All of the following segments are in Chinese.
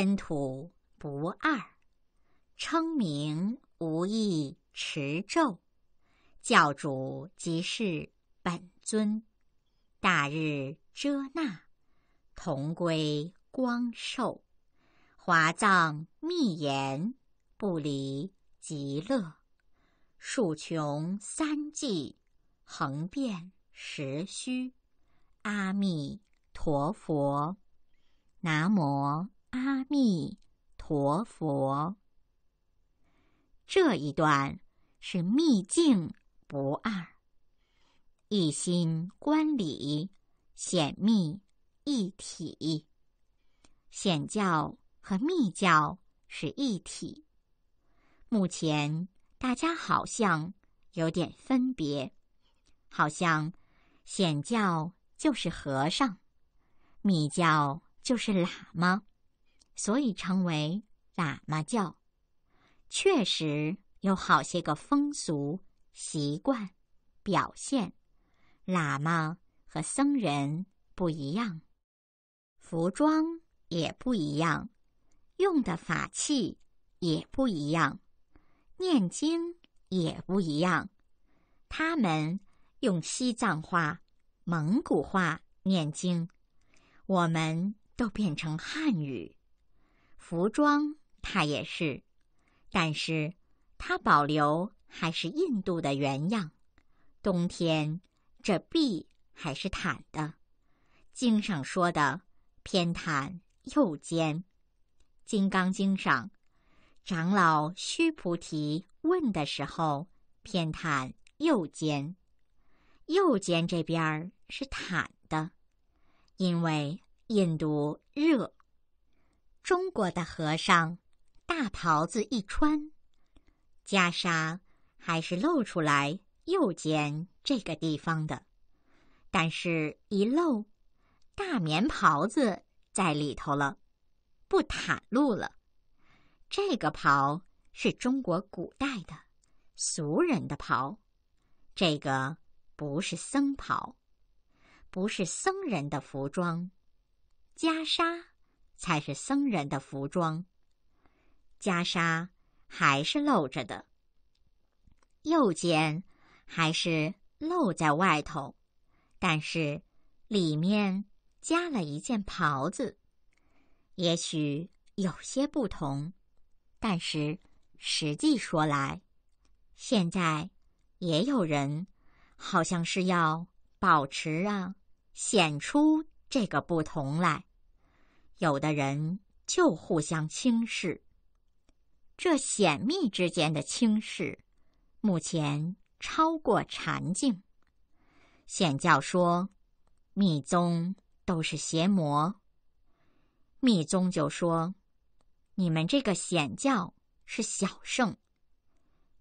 真土不二，称名无意持咒，教主即是本尊，大日遮那，同归光寿，华藏密言不离极乐，数穷三际，恒遍时虚，阿弥陀佛，南无。阿弥陀佛。这一段是密境不二，一心观理显密一体，显教和密教是一体。目前大家好像有点分别，好像显教就是和尚，密教就是喇嘛。所以称为喇嘛教，确实有好些个风俗习惯表现。喇嘛和僧人不一样，服装也不一样，用的法器也不一样，念经也不一样。他们用西藏话、蒙古话念经，我们都变成汉语。服装它也是，但是它保留还是印度的原样。冬天这壁还是坦的。经上说的偏袒右肩，《金刚经》上长老须菩提问的时候偏袒右肩，右肩这边儿是坦的，因为印度热。中国的和尚，大袍子一穿，袈裟还是露出来右肩这个地方的，但是，一露，大棉袍子在里头了，不袒露了。这个袍是中国古代的俗人的袍，这个不是僧袍，不是僧人的服装，袈裟。才是僧人的服装。袈裟还是露着的，右肩还是露在外头，但是里面加了一件袍子，也许有些不同。但是实际说来，现在也有人好像是要保持啊，显出这个不同来。有的人就互相轻视，这显密之间的轻视，目前超过禅境。显教说，密宗都是邪魔；密宗就说，你们这个显教是小圣，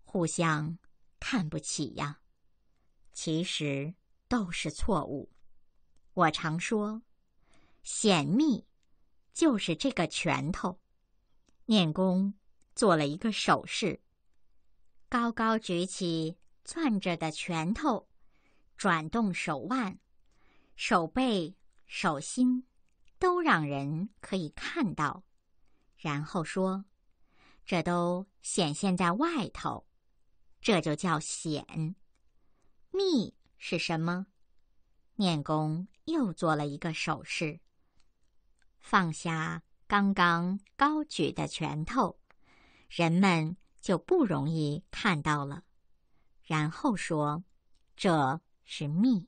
互相看不起呀。其实都是错误。我常说，显密。就是这个拳头，念公做了一个手势，高高举起攥着的拳头，转动手腕，手背、手心都让人可以看到，然后说：“这都显现在外头，这就叫显。”密是什么？念公又做了一个手势。放下刚刚高举的拳头，人们就不容易看到了。然后说：“这是密，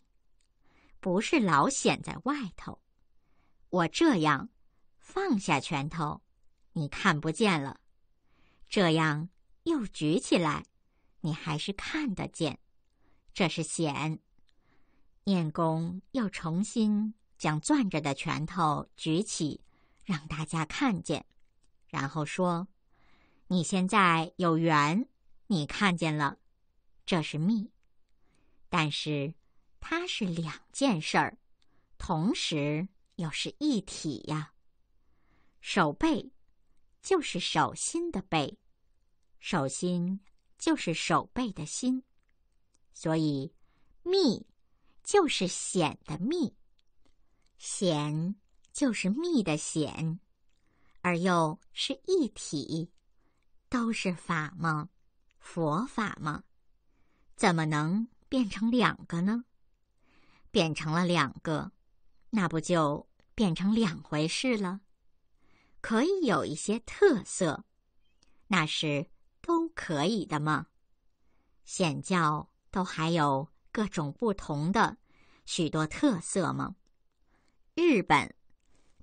不是老显在外头。我这样放下拳头，你看不见了；这样又举起来，你还是看得见。这是显。念功又重新。”将攥着的拳头举起，让大家看见，然后说：“你现在有缘，你看见了，这是密，但是它是两件事儿，同时又是一体呀。手背就是手心的背，手心就是手背的心，所以密就是显的密。”显就是密的显，而又是一体，都是法吗？佛法吗？怎么能变成两个呢？变成了两个，那不就变成两回事了？可以有一些特色，那是都可以的吗？显教都还有各种不同的许多特色吗？日本，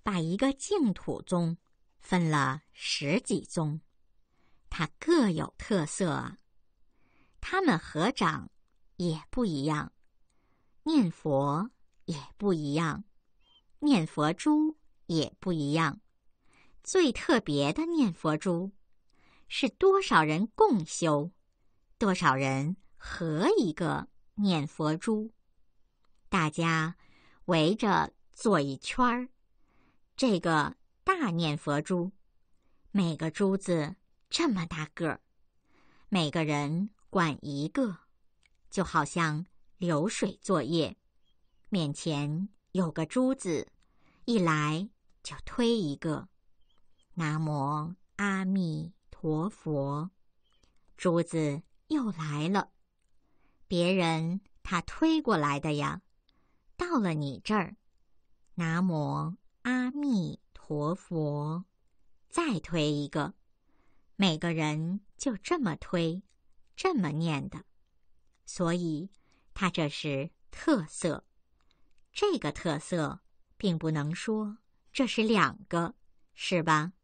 把一个净土宗分了十几宗，它各有特色，他们合掌也不一样，念佛也不一样，念佛珠也不一样。最特别的念佛珠，是多少人共修，多少人合一个念佛珠，大家围着。做一圈儿，这个大念佛珠，每个珠子这么大个儿，每个人管一个，就好像流水作业，面前有个珠子，一来就推一个，南无阿弥陀佛，珠子又来了，别人他推过来的呀，到了你这儿。南无阿弥陀佛，再推一个，每个人就这么推，这么念的，所以他这是特色。这个特色并不能说这是两个，是吧？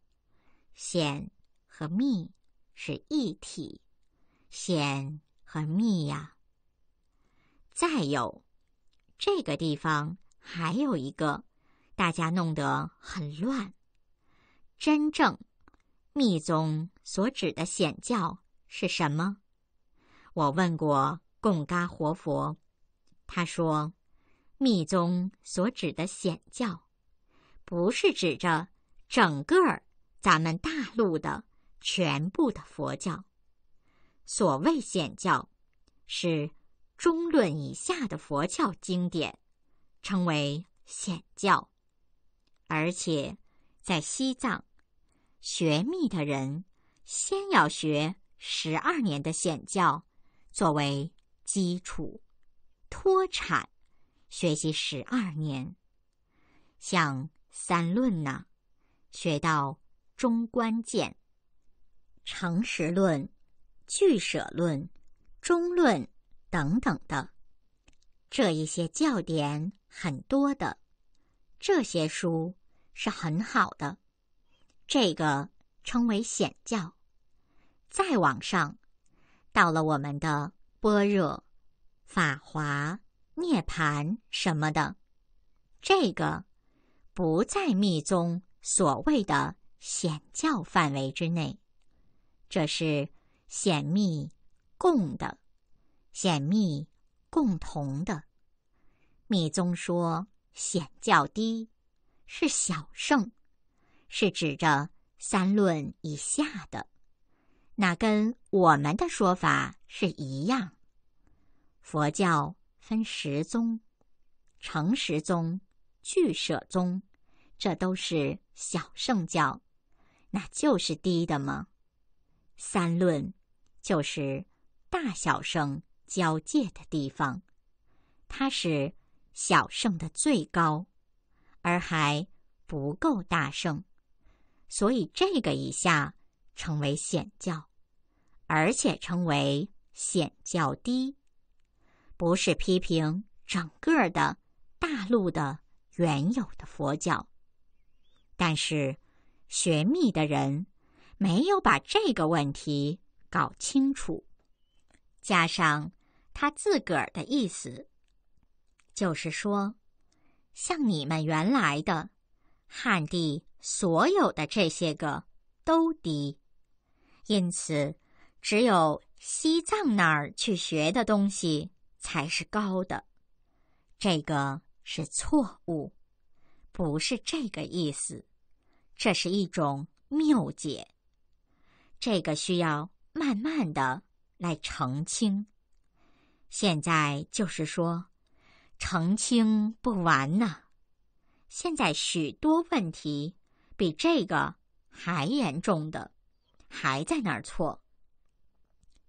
显和密是一体，显和密呀。再有这个地方。还有一个，大家弄得很乱。真正密宗所指的显教是什么？我问过贡嘎活佛，他说，密宗所指的显教，不是指着整个儿咱们大陆的全部的佛教。所谓显教，是中论以下的佛教经典。称为显教，而且在西藏，学密的人先要学十二年的显教作为基础，脱产学习十二年，像三论呢，学到中观见、诚实论、俱舍论、中论等等的。这一些教典很多的，这些书是很好的，这个称为显教。再往上，到了我们的般若、法华、涅盘什么的，这个不在密宗所谓的显教范围之内，这是显密共的，显密。共同的，密宗说显较低，是小圣，是指着三论以下的，那跟我们的说法是一样。佛教分十宗，成十宗、俱舍宗，这都是小圣教，那就是低的吗？三论就是大小圣。交界的地方，它是小圣的最高，而还不够大圣，所以这个以下称为显教，而且称为显教低，不是批评整个的大陆的原有的佛教，但是学密的人没有把这个问题搞清楚，加上。他自个儿的意思，就是说，像你们原来的汉地所有的这些个都低，因此只有西藏那儿去学的东西才是高的。这个是错误，不是这个意思，这是一种谬解。这个需要慢慢的来澄清。现在就是说，澄清不完呢。现在许多问题比这个还严重的，还在那儿错。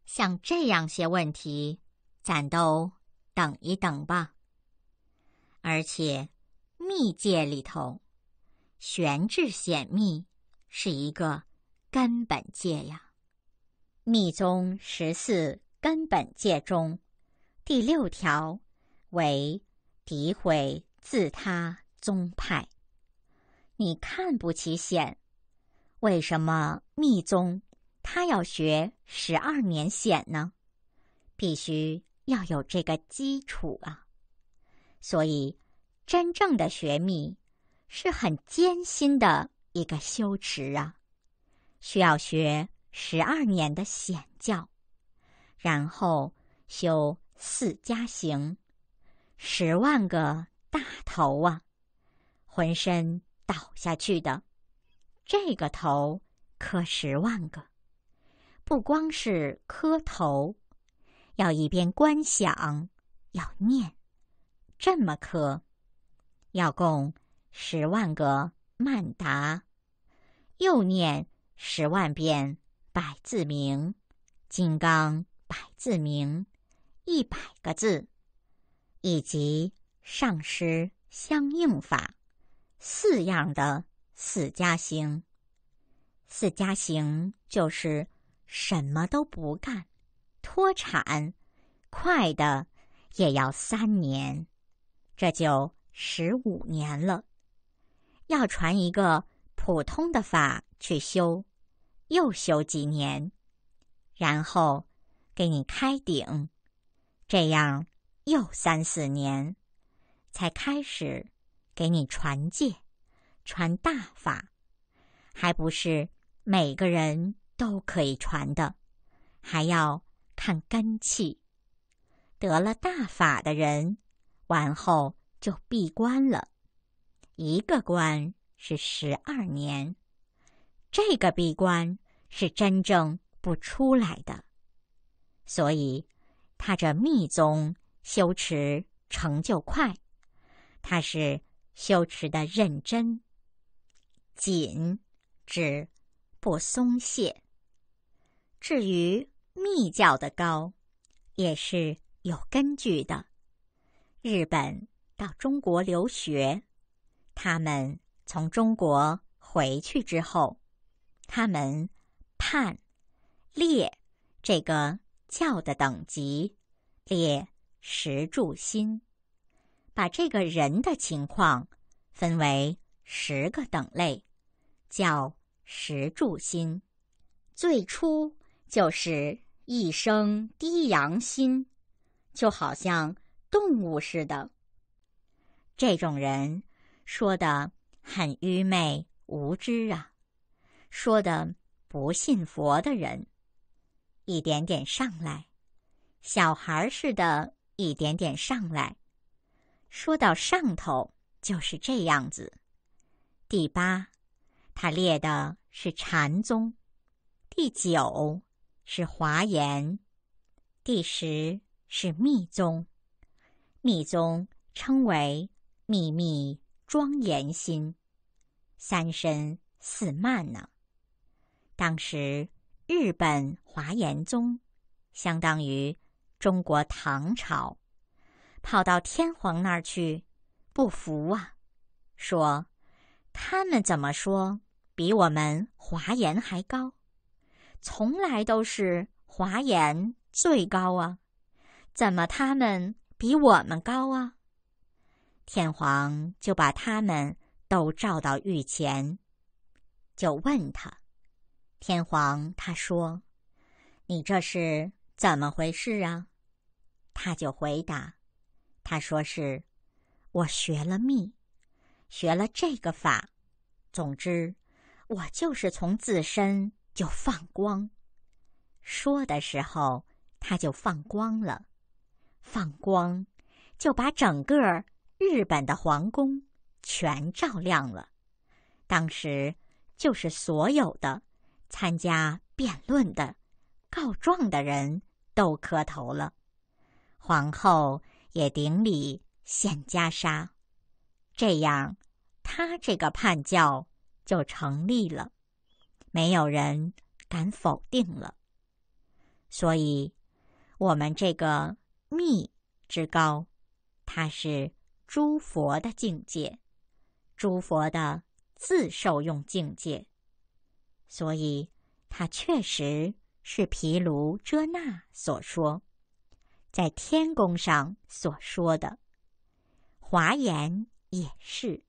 像这样些问题，咱都等一等吧。而且，密界里头，玄智显密是一个根本界呀。密宗十四根本界中。第六条，为诋毁自他宗派。你看不起显，为什么密宗他要学十二年显呢？必须要有这个基础啊！所以，真正的学密是很艰辛的一个修持啊，需要学十二年的显教，然后修。四加行，十万个大头啊！浑身倒下去的，这个头磕十万个。不光是磕头，要一边观想，要念，这么磕，要供十万个曼达，又念十万遍百字明，金刚百字明。一百个字，以及上师相应法四样的四加行，四加行就是什么都不干，脱产快的也要三年，这就十五年了。要传一个普通的法去修，又修几年，然后给你开顶。这样又三四年，才开始给你传戒、传大法，还不是每个人都可以传的，还要看根气。得了大法的人，完后就闭关了，一个关是十二年，这个闭关是真正不出来的，所以。他这密宗修持成就快，他是修持的认真、紧，指不松懈。至于密教的高，也是有根据的。日本到中国留学，他们从中国回去之后，他们判列这个。教的等级，列十柱心，把这个人的情况分为十个等类，叫十柱心。最初就是一生低阳心，就好像动物似的。这种人说的很愚昧无知啊，说的不信佛的人。一点点上来，小孩似的，一点点上来。说到上头就是这样子。第八，他列的是禅宗；第九是华严；第十是密宗。密宗称为秘密庄严心，三身四慢呢。当时。日本华严宗，相当于中国唐朝，跑到天皇那儿去不服啊，说他们怎么说比我们华严还高，从来都是华严最高啊，怎么他们比我们高啊？天皇就把他们都召到御前，就问他。天皇他说：“你这是怎么回事啊？”他就回答：“他说是我学了秘，学了这个法。总之，我就是从自身就放光。说的时候，他就放光了，放光就把整个日本的皇宫全照亮了。当时就是所有的。”参加辩论的、告状的人都磕头了，皇后也顶礼献袈裟，这样他这个叛教就成立了，没有人敢否定了。所以，我们这个密之高，它是诸佛的境界，诸佛的自受用境界。所以，他确实是毗卢遮那所说，在天宫上所说的华严也是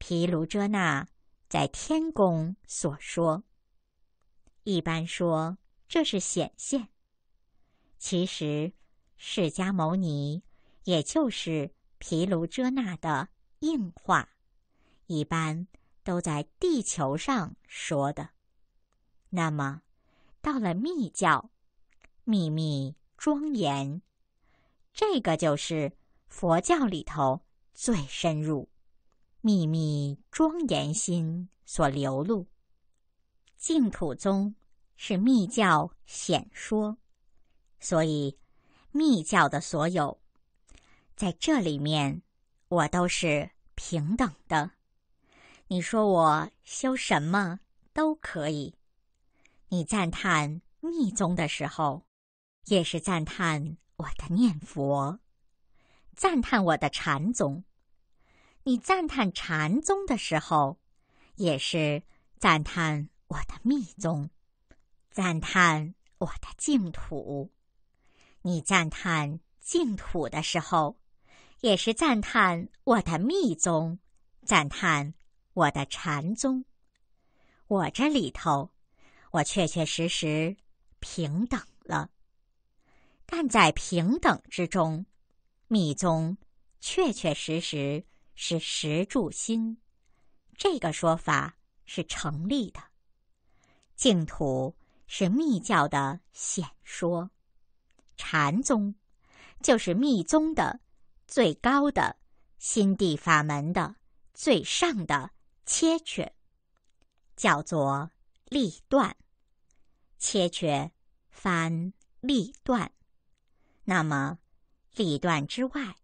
毗卢遮那在天宫所说。一般说这是显现，其实释迦牟尼也就是毗卢遮那的应化，一般都在地球上说的。那么，到了密教，秘密庄严，这个就是佛教里头最深入秘密庄严心所流露。净土宗是密教显说，所以密教的所有在这里面，我都是平等的。你说我修什么都可以。你赞叹密宗的时候，也是赞叹我的念佛；赞叹我的禅宗。你赞叹禅宗的时候，也是赞叹我的密宗；赞叹我的净土。你赞叹净土的时候，也是赞叹我的密宗；赞叹我的禅宗。我这里头。我确确实实平等了，但在平等之中，密宗确确实实是实住心，这个说法是成立的。净土是密教的显说，禅宗就是密宗的最高的心地法门的最上的切确，叫做。立断，切却翻立断，那么立断之外，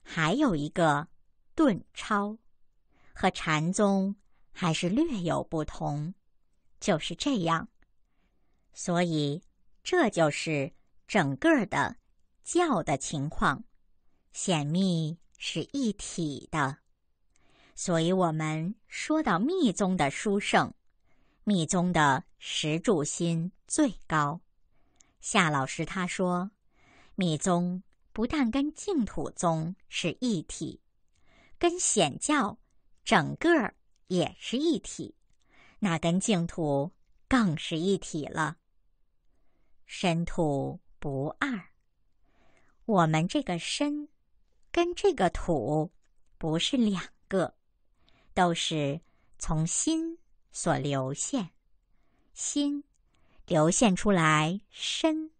还有一个顿超，和禅宗还是略有不同。就是这样，所以这就是整个的教的情况，显密是一体的。所以我们说到密宗的书圣。密宗的石柱心最高。夏老师他说，密宗不但跟净土宗是一体，跟显教整个儿也是一体，那跟净土更是一体了。身土不二，我们这个身跟这个土不是两个，都是从心。所流现，心流现出来身，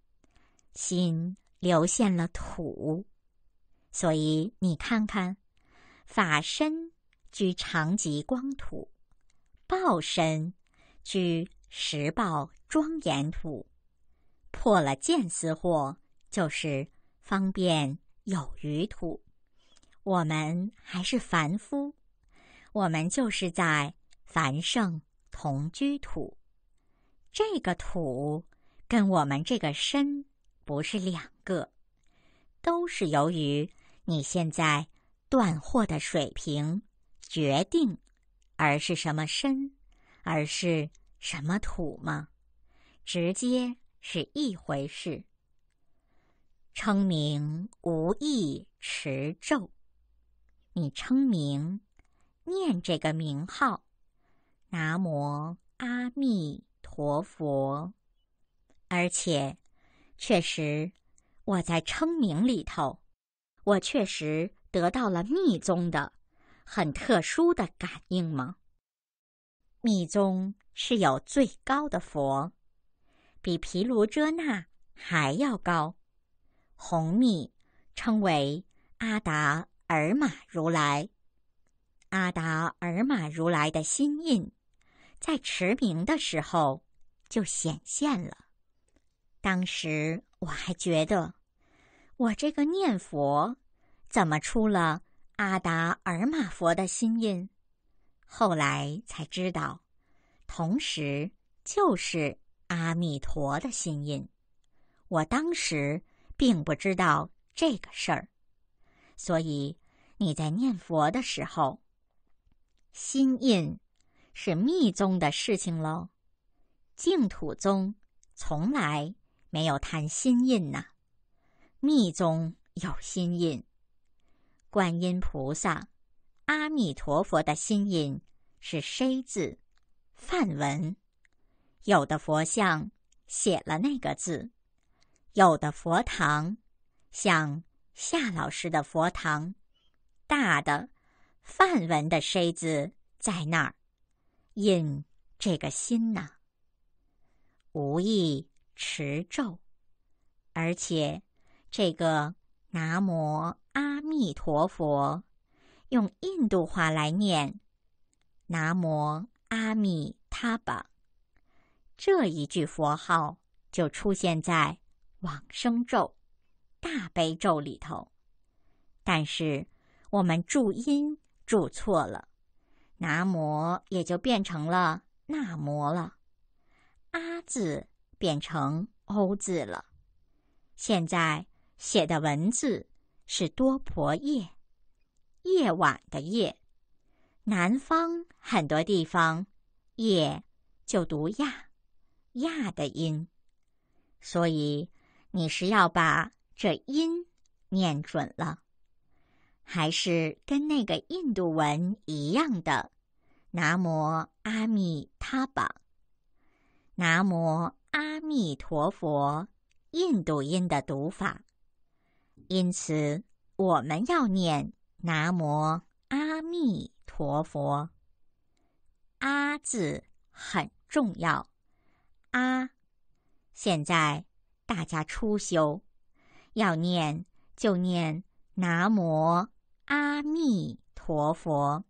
心流现了土，所以你看看，法身居常吉光土，报身居实报庄严土，破了见思惑，就是方便有余土。我们还是凡夫，我们就是在。繁盛同居土，这个土跟我们这个身不是两个，都是由于你现在断货的水平决定，而是什么身，而是什么土吗？直接是一回事。称名无意持咒，你称名，念这个名号。南无阿弥陀佛，而且确实，我在称名里头，我确实得到了密宗的很特殊的感应吗？密宗是有最高的佛，比毗卢遮那还要高，红密称为阿达尔玛如来，阿达尔玛如来的心印。在驰名的时候，就显现了。当时我还觉得，我这个念佛怎么出了阿达尔玛佛的心印？后来才知道，同时就是阿弥陀的心印。我当时并不知道这个事儿，所以你在念佛的时候，心印。是密宗的事情喽，净土宗从来没有谈心印呐。密宗有心印，观音菩萨、阿弥陀佛的心印是“筛字，梵文。有的佛像写了那个字，有的佛堂，像夏老师的佛堂，大的梵文的“筛字在那儿。印这个心呢，无意持咒，而且这个“南无阿弥陀佛”，用印度话来念，“南无阿弥他巴”，这一句佛号就出现在往生咒、大悲咒里头，但是我们注音注错了。“南摩”也就变成了“那摩”了，“阿”字变成“欧”字了。现在写的文字是“多婆夜”，夜晚的“夜”。南方很多地方，“夜”就读“亚”，“亚”的音。所以，你是要把这音念准了。还是跟那个印度文一样的“南无阿弥陀巴”，“南无阿弥陀佛”，印度音的读法。因此，我们要念“南无阿弥陀佛”，“阿”字很重要，“阿”。现在大家初修，要念就念“南无”。阿弥陀佛。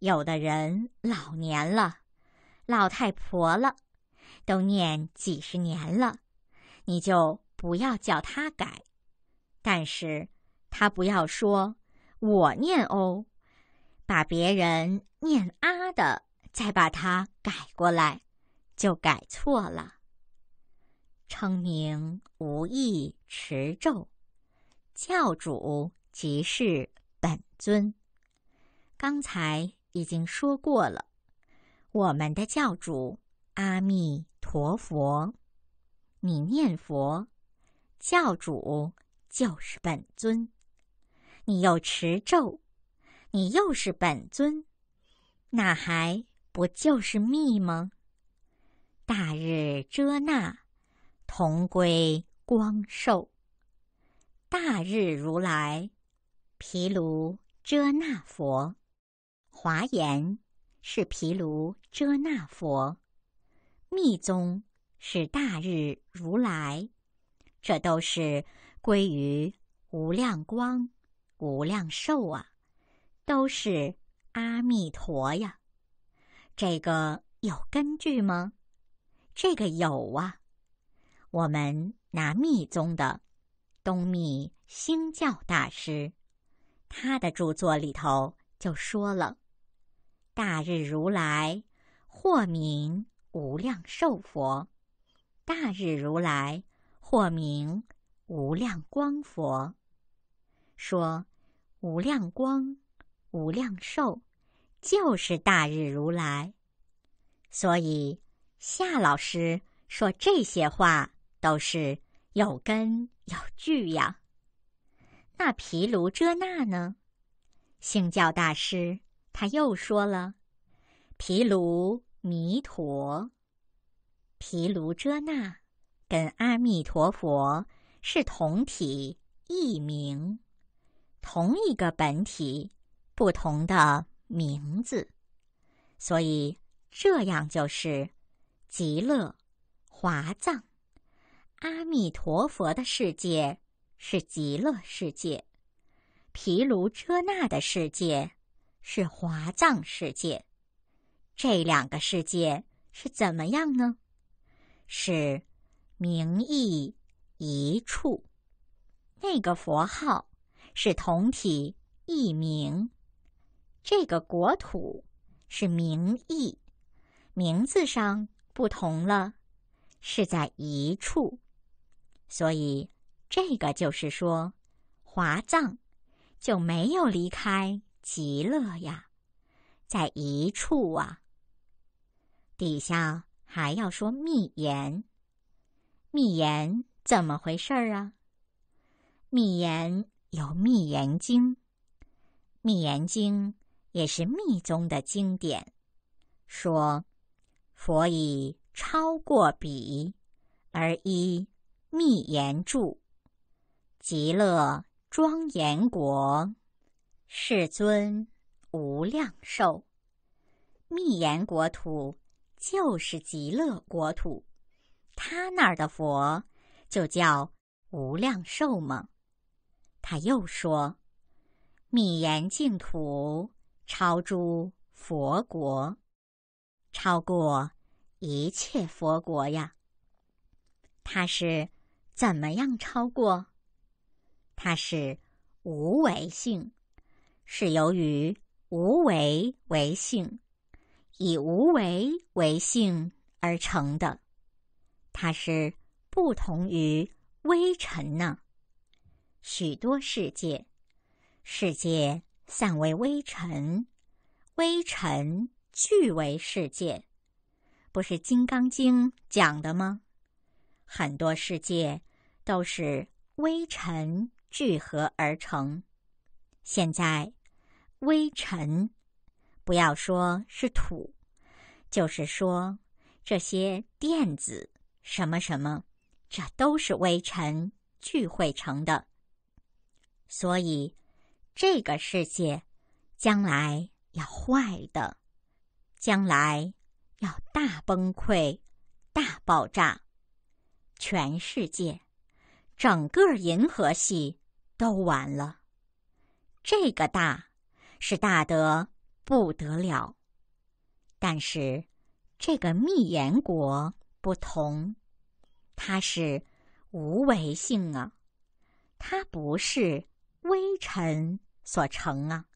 有的人老年了，老太婆了，都念几十年了，你就不要叫他改。但是，他不要说“我念哦”，把别人念“啊”的，再把它改过来，就改错了。称名无意持咒，教主。即是本尊，刚才已经说过了。我们的教主阿弥陀佛，你念佛，教主就是本尊；你又持咒，你又是本尊，那还不就是密吗？大日遮那，同归光寿。大日如来。毗卢遮那佛，华严是毗卢遮那佛，密宗是大日如来，这都是归于无量光、无量寿啊，都是阿弥陀呀。这个有根据吗？这个有啊。我们拿密宗的东密星教大师。他的著作里头就说了：“大日如来或名无量寿佛，大日如来或名无量光佛。”说无量光、无量寿就是大日如来，所以夏老师说这些话都是有根有据呀。那毗卢遮那呢？性教大师他又说了：“毗卢弥陀，毗卢遮那，跟阿弥陀佛是同体异名，同一个本体，不同的名字。所以这样就是极乐华藏阿弥陀佛的世界。”是极乐世界，毗卢遮那的世界是华藏世界，这两个世界是怎么样呢？是名义一处，那个佛号是同体异名，这个国土是名义，名字上不同了，是在一处，所以。这个就是说，华藏就没有离开极乐呀，在一处啊。底下还要说密言，密言怎么回事儿啊？密言有《密言经》，《密言经》也是密宗的经典，说佛以超过彼，而依密言住。极乐庄严国，世尊无量寿，密言国土就是极乐国土，他那儿的佛就叫无量寿嘛。他又说，密言净土超诸佛国，超过一切佛国呀。他是怎么样超过？它是无为性，是由于无为为性，以无为为性而成的。它是不同于微尘呢？许多世界，世界散为微尘，微尘聚为世界，不是《金刚经》讲的吗？很多世界都是微尘。聚合而成。现在微尘，不要说是土，就是说这些电子什么什么，这都是微尘聚会成的。所以这个世界将来要坏的，将来要大崩溃、大爆炸，全世界、整个银河系。都完了，这个大是大得不得了，但是这个密言国不同，它是无为性啊，它不是微尘所成啊，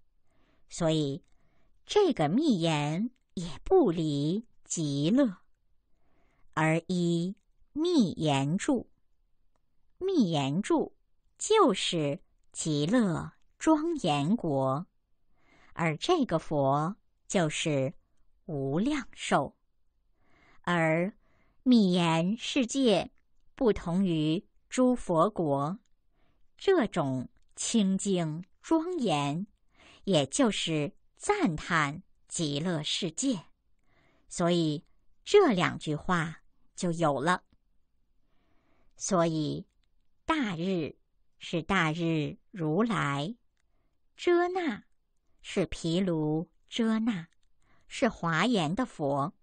所以这个密言也不离极乐，而依密言住，密言住。就是极乐庄严国，而这个佛就是无量寿，而密言世界不同于诸佛国，这种清净庄严，也就是赞叹极乐世界，所以这两句话就有了。所以大日。是大日如来，遮那，是毗卢遮那，是华严的佛。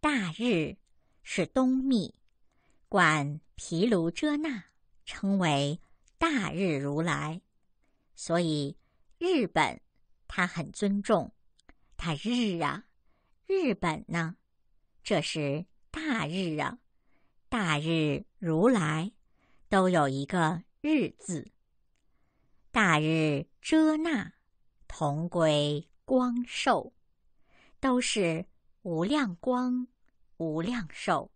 大日是东密，管毗卢遮那称为大日如来，所以日本他很尊重他日啊，日本呢，这是大日啊，大日如来都有一个。日字，大日遮那，同归光寿，都是无量光、无量寿。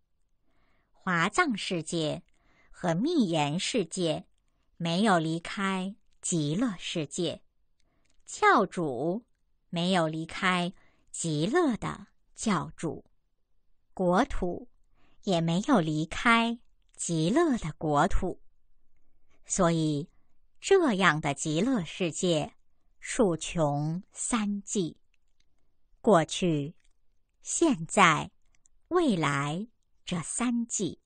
华藏世界和密严世界没有离开极乐世界，教主没有离开极乐的教主，国土也没有离开极乐的国土。所以，这样的极乐世界，数穷三季，过去、现在、未来这三季，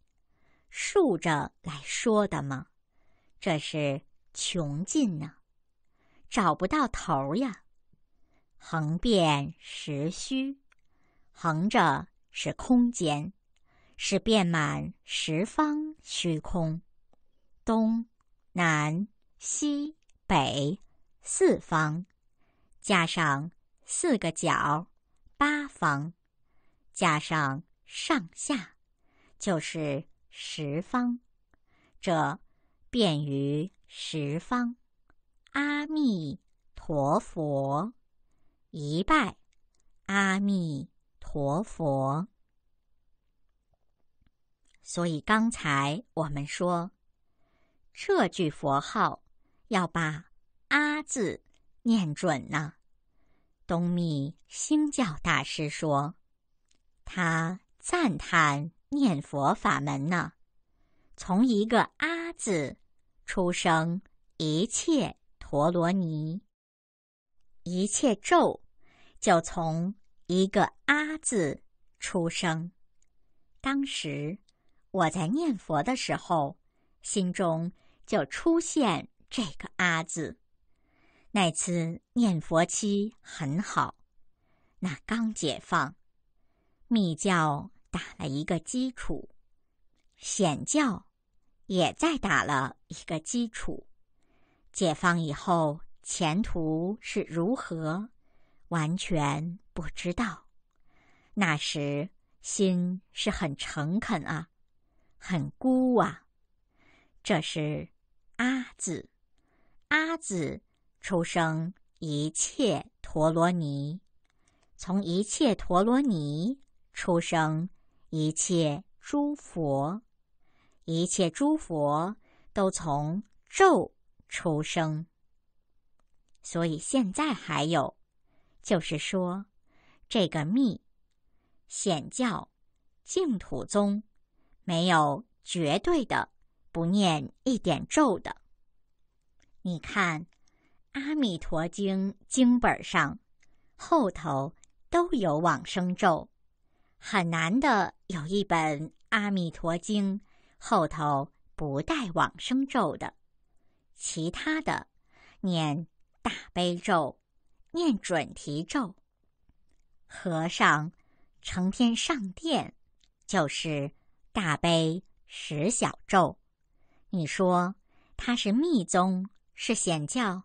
竖着来说的吗？这是穷尽呢，找不到头呀。横变实虚，横着是空间，是遍满十方虚空，东。南、西、北，四方，加上四个角，八方，加上上下，就是十方。这便于十方阿弥陀佛一拜，阿弥陀佛。所以刚才我们说。这句佛号要把“阿”字念准呢。东密星教大师说，他赞叹念佛法门呢，从一个“阿”字出生一切陀罗尼，一切咒就从一个“阿”字出生。当时我在念佛的时候，心中。就出现这个“阿”字。那次念佛期很好，那刚解放，密教打了一个基础，显教也在打了一个基础。解放以后前途是如何，完全不知道。那时心是很诚恳啊，很孤啊。这是阿字，阿字出生一切陀罗尼，从一切陀罗尼出生一切诸佛，一切诸佛都从咒出生。所以现在还有，就是说，这个密显教净土宗没有绝对的。不念一点咒的，你看《阿弥陀经》经本上后头都有往生咒，很难的。有一本《阿弥陀经》后头不带往生咒的，其他的念大悲咒、念准提咒。和尚成天上殿就是大悲十小咒。你说它是密宗是显教，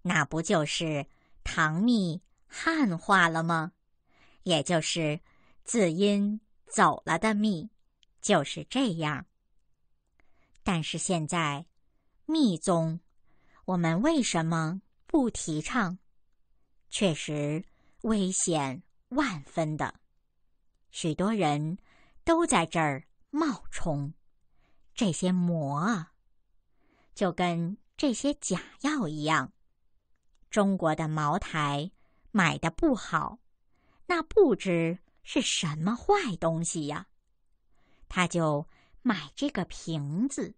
那不就是唐密汉化了吗？也就是字音走了的密，就是这样。但是现在密宗，我们为什么不提倡？确实危险万分的，许多人都在这儿冒充。这些膜就跟这些假药一样，中国的茅台买的不好，那不知是什么坏东西呀？他就买这个瓶子，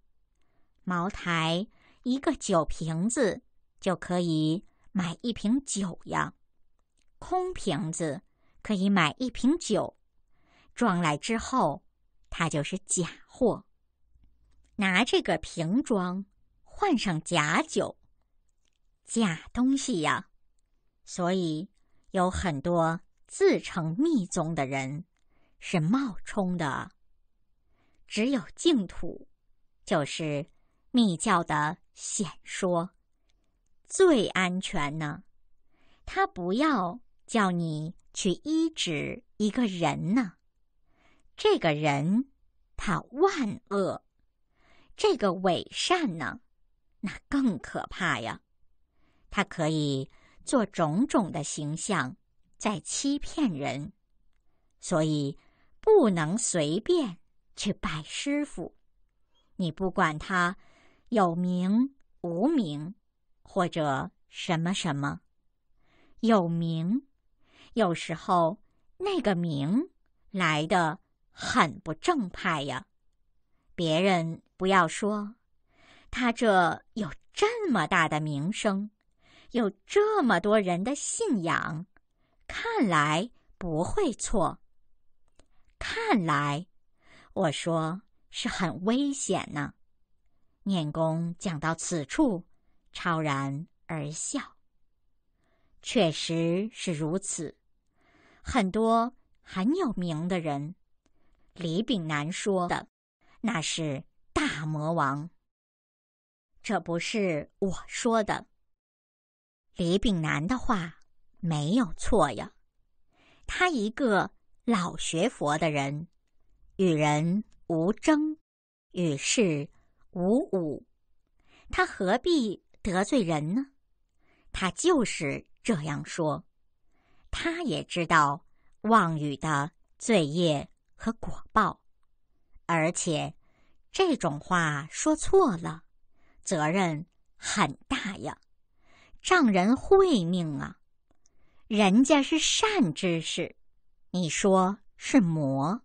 茅台一个酒瓶子就可以买一瓶酒呀，空瓶子可以买一瓶酒，装来之后它就是假货。拿这个瓶装换上假酒，假东西呀！所以有很多自称密宗的人是冒充的。只有净土，就是密教的显说，最安全呢。他不要叫你去医治一个人呢，这个人他万恶。这个伪善呢，那更可怕呀！他可以做种种的形象，在欺骗人，所以不能随便去拜师傅。你不管他有名无名，或者什么什么有名，有时候那个名来的很不正派呀。别人不要说，他这有这么大的名声，有这么多人的信仰，看来不会错。看来，我说是很危险呢。念公讲到此处，超然而笑。确实是如此，很多很有名的人，李炳南说的。那是大魔王。这不是我说的。李炳南的话没有错呀。他一个老学佛的人，与人无争，与世无忤，他何必得罪人呢？他就是这样说。他也知道妄语的罪业和果报。而且，这种话说错了，责任很大呀。丈人会命啊，人家是善知识，你说是魔，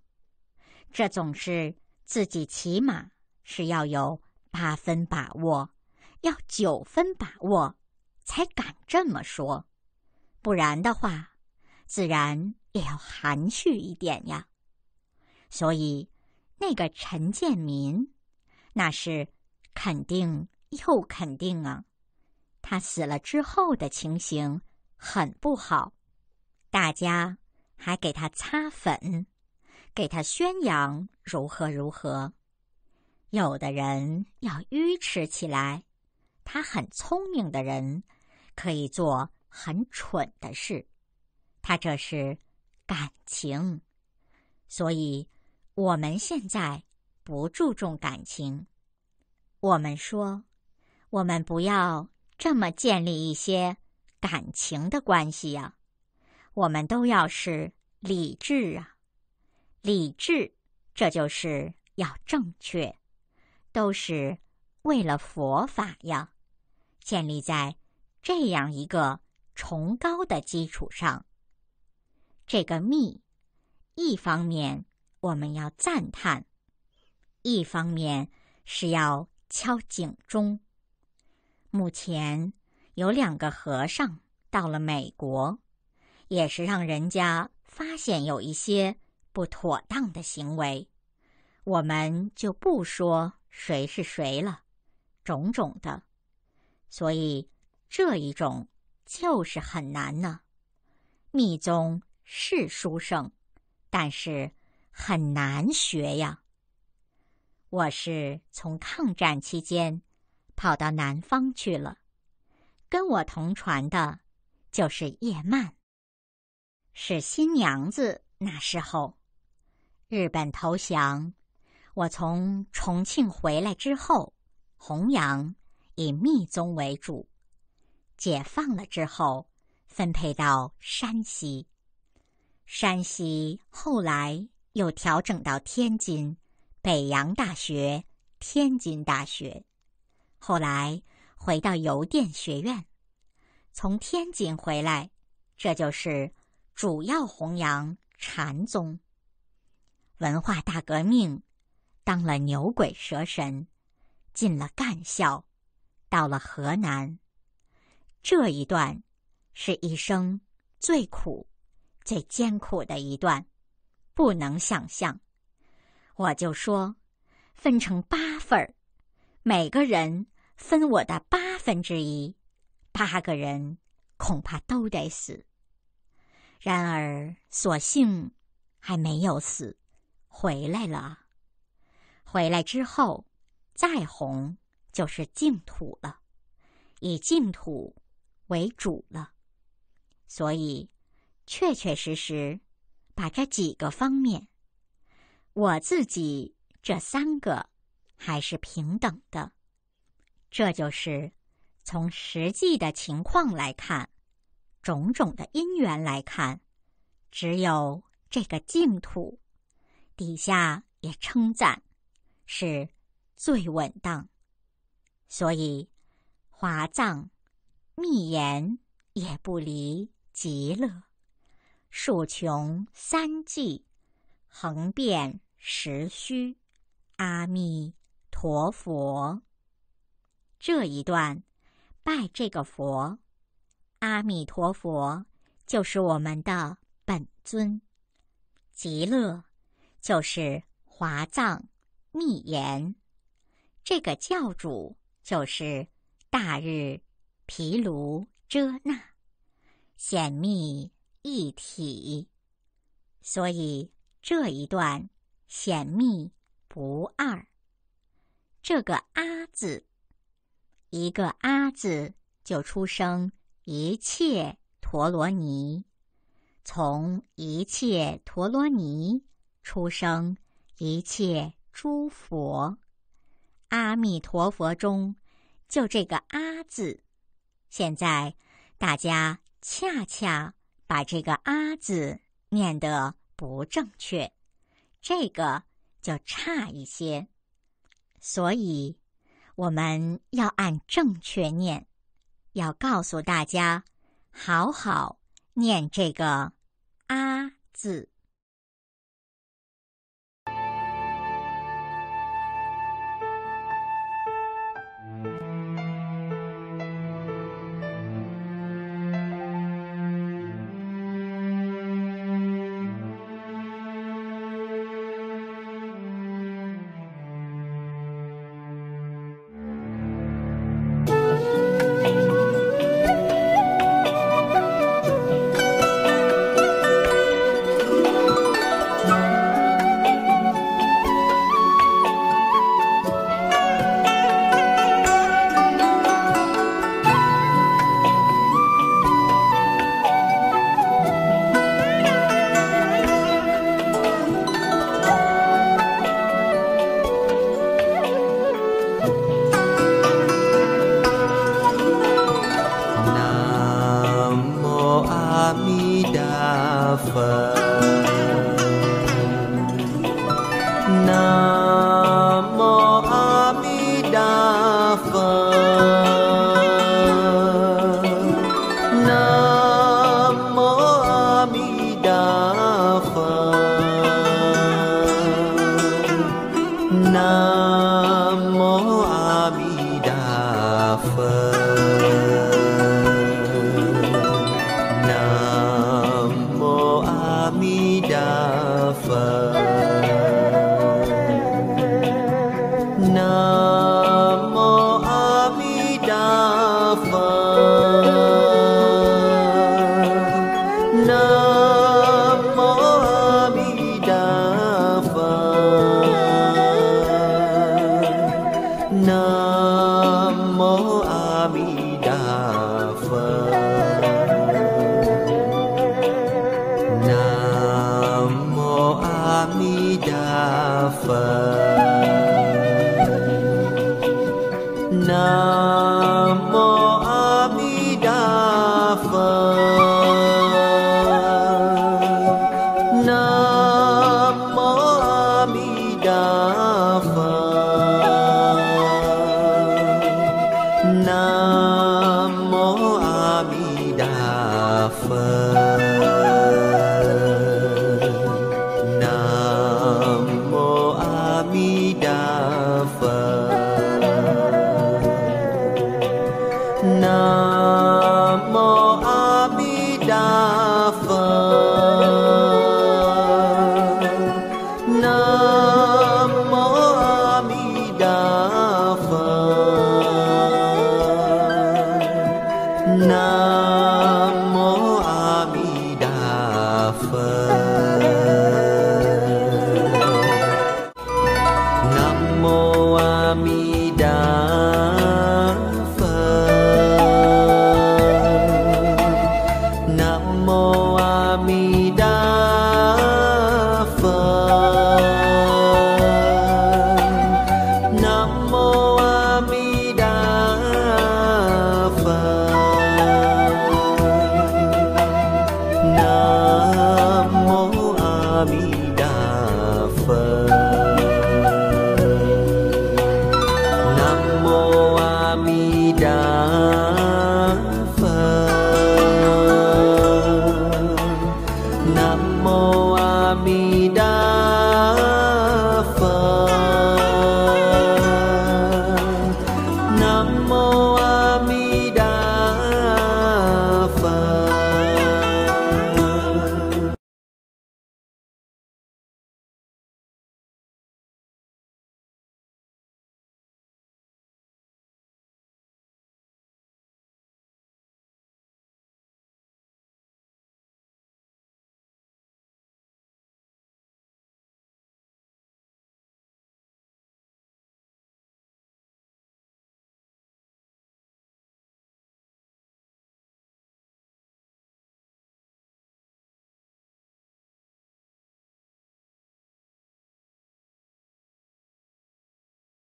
这总是自己起码是要有八分把握，要九分把握才敢这么说，不然的话，自然也要含蓄一点呀。所以。那个陈建民，那是肯定又肯定啊！他死了之后的情形很不好，大家还给他擦粉，给他宣扬如何如何。有的人要愚痴起来，他很聪明的人可以做很蠢的事，他这是感情，所以。我们现在不注重感情，我们说，我们不要这么建立一些感情的关系呀。我们都要是理智啊，理智，这就是要正确，都是为了佛法呀，建立在这样一个崇高的基础上。这个密，一方面。我们要赞叹，一方面是要敲警钟。目前有两个和尚到了美国，也是让人家发现有一些不妥当的行为。我们就不说谁是谁了，种种的。所以这一种就是很难呢。密宗是书圣，但是。很难学呀。我是从抗战期间跑到南方去了，跟我同船的，就是叶曼，是新娘子。那时候，日本投降，我从重庆回来之后，弘扬以密宗为主。解放了之后，分配到山西，山西后来。又调整到天津、北洋大学、天津大学，后来回到邮电学院。从天津回来，这就是主要弘扬禅宗。文化大革命，当了牛鬼蛇神，进了干校，到了河南。这一段是一生最苦、最艰苦的一段。不能想象，我就说，分成八份儿，每个人分我的八分之一，八个人恐怕都得死。然而，所幸还没有死，回来了。回来之后，再红就是净土了，以净土为主了。所以，确确实实。把这几个方面，我自己这三个还是平等的。这就是从实际的情况来看，种种的因缘来看，只有这个净土底下也称赞是最稳当。所以华藏密言也不离极乐。数穷三际，恒遍时虚。阿弥陀佛。这一段拜这个佛，阿弥陀佛就是我们的本尊，极乐就是华藏密言，这个教主就是大日毗卢遮那显密。一体，所以这一段显密不二。这个阿字，一个阿字就出生一切陀罗尼，从一切陀罗尼出生一切诸佛。阿弥陀佛中，就这个阿字。现在大家恰恰。把这个“啊”字念得不正确，这个就差一些。所以，我们要按正确念，要告诉大家，好好念这个“啊”字。